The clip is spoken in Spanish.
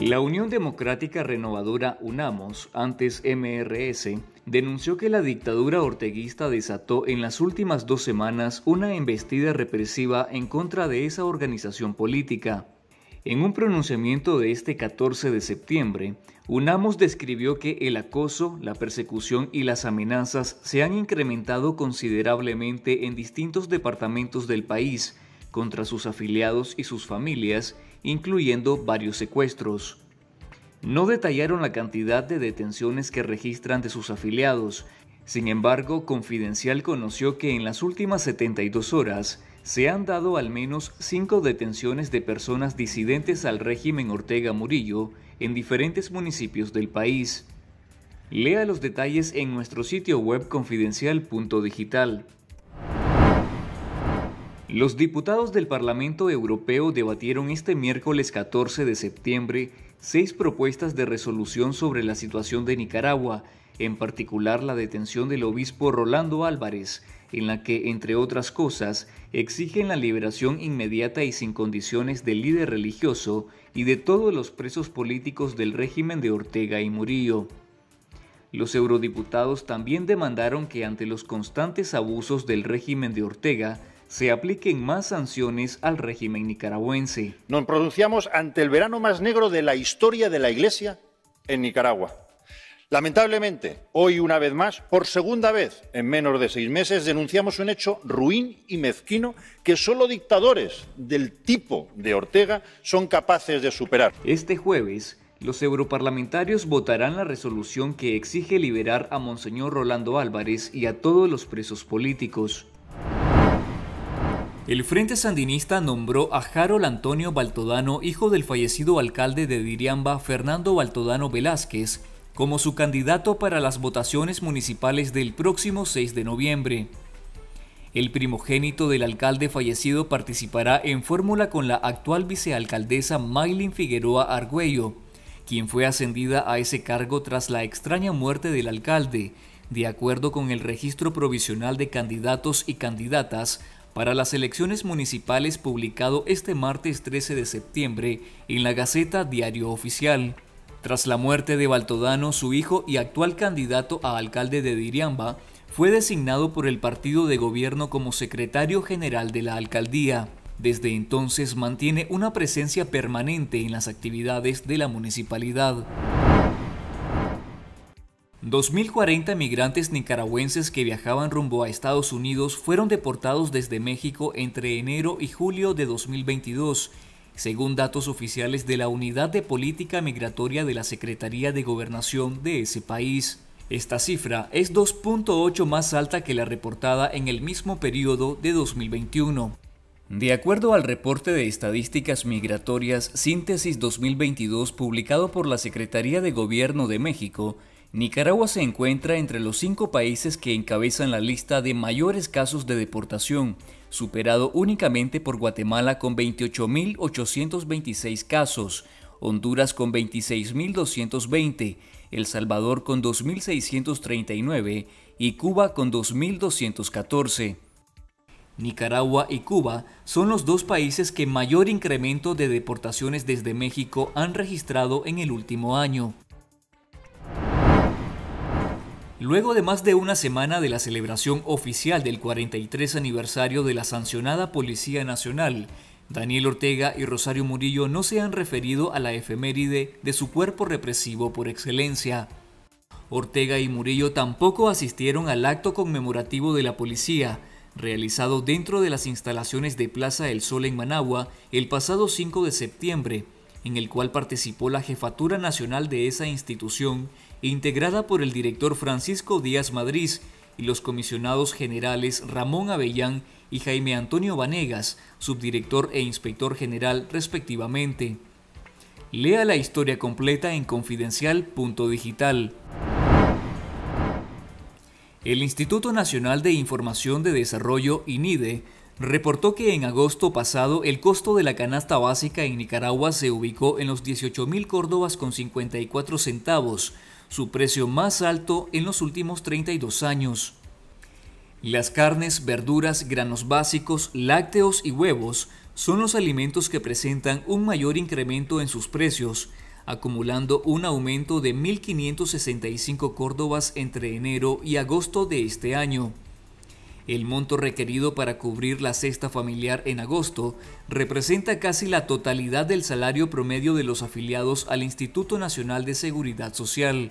La Unión Democrática Renovadora UNAMOS, antes MRS, denunció que la dictadura orteguista desató en las últimas dos semanas una embestida represiva en contra de esa organización política. En un pronunciamiento de este 14 de septiembre, UNAMOS describió que el acoso, la persecución y las amenazas se han incrementado considerablemente en distintos departamentos del país contra sus afiliados y sus familias, incluyendo varios secuestros. No detallaron la cantidad de detenciones que registran de sus afiliados, sin embargo, Confidencial conoció que en las últimas 72 horas se han dado al menos cinco detenciones de personas disidentes al régimen Ortega Murillo en diferentes municipios del país. Lea los detalles en nuestro sitio web confidencial.digital. Los diputados del Parlamento Europeo debatieron este miércoles 14 de septiembre seis propuestas de resolución sobre la situación de Nicaragua, en particular la detención del obispo Rolando Álvarez, en la que, entre otras cosas, exigen la liberación inmediata y sin condiciones del líder religioso y de todos los presos políticos del régimen de Ortega y Murillo. Los eurodiputados también demandaron que ante los constantes abusos del régimen de Ortega, se apliquen más sanciones al régimen nicaragüense. Nos pronunciamos ante el verano más negro de la historia de la Iglesia en Nicaragua. Lamentablemente, hoy una vez más, por segunda vez en menos de seis meses, denunciamos un hecho ruin y mezquino que solo dictadores del tipo de Ortega son capaces de superar. Este jueves, los europarlamentarios votarán la resolución que exige liberar a Monseñor Rolando Álvarez y a todos los presos políticos. El Frente Sandinista nombró a Harold Antonio Baltodano, hijo del fallecido alcalde de Diriamba, Fernando Baltodano Velázquez, como su candidato para las votaciones municipales del próximo 6 de noviembre. El primogénito del alcalde fallecido participará en fórmula con la actual vicealcaldesa Maylin Figueroa Argüello, quien fue ascendida a ese cargo tras la extraña muerte del alcalde, de acuerdo con el registro provisional de candidatos y candidatas para las elecciones municipales publicado este martes 13 de septiembre en la Gaceta Diario Oficial. Tras la muerte de Baltodano, su hijo y actual candidato a alcalde de Diriamba, fue designado por el partido de gobierno como secretario general de la alcaldía. Desde entonces mantiene una presencia permanente en las actividades de la municipalidad. 2.040 migrantes nicaragüenses que viajaban rumbo a Estados Unidos fueron deportados desde México entre enero y julio de 2022, según datos oficiales de la Unidad de Política Migratoria de la Secretaría de Gobernación de ese país. Esta cifra es 2.8 más alta que la reportada en el mismo periodo de 2021. De acuerdo al reporte de estadísticas migratorias Síntesis 2022 publicado por la Secretaría de Gobierno de México, Nicaragua se encuentra entre los cinco países que encabezan la lista de mayores casos de deportación, superado únicamente por Guatemala con 28.826 casos, Honduras con 26.220, El Salvador con 2.639 y Cuba con 2.214. Nicaragua y Cuba son los dos países que mayor incremento de deportaciones desde México han registrado en el último año. Luego de más de una semana de la celebración oficial del 43 aniversario de la sancionada Policía Nacional, Daniel Ortega y Rosario Murillo no se han referido a la efeméride de su cuerpo represivo por excelencia. Ortega y Murillo tampoco asistieron al acto conmemorativo de la policía, realizado dentro de las instalaciones de Plaza El Sol en Managua el pasado 5 de septiembre, en el cual participó la jefatura nacional de esa institución, integrada por el director Francisco Díaz Madrid y los comisionados generales Ramón Avellán y Jaime Antonio Vanegas, subdirector e inspector general respectivamente. Lea la historia completa en confidencial.digital. El Instituto Nacional de Información de Desarrollo, INIDE, reportó que en agosto pasado el costo de la canasta básica en Nicaragua se ubicó en los 18.000 córdobas con 54 centavos, su precio más alto en los últimos 32 años. Las carnes, verduras, granos básicos, lácteos y huevos son los alimentos que presentan un mayor incremento en sus precios, acumulando un aumento de 1.565 córdobas entre enero y agosto de este año. El monto requerido para cubrir la cesta familiar en agosto representa casi la totalidad del salario promedio de los afiliados al Instituto Nacional de Seguridad Social.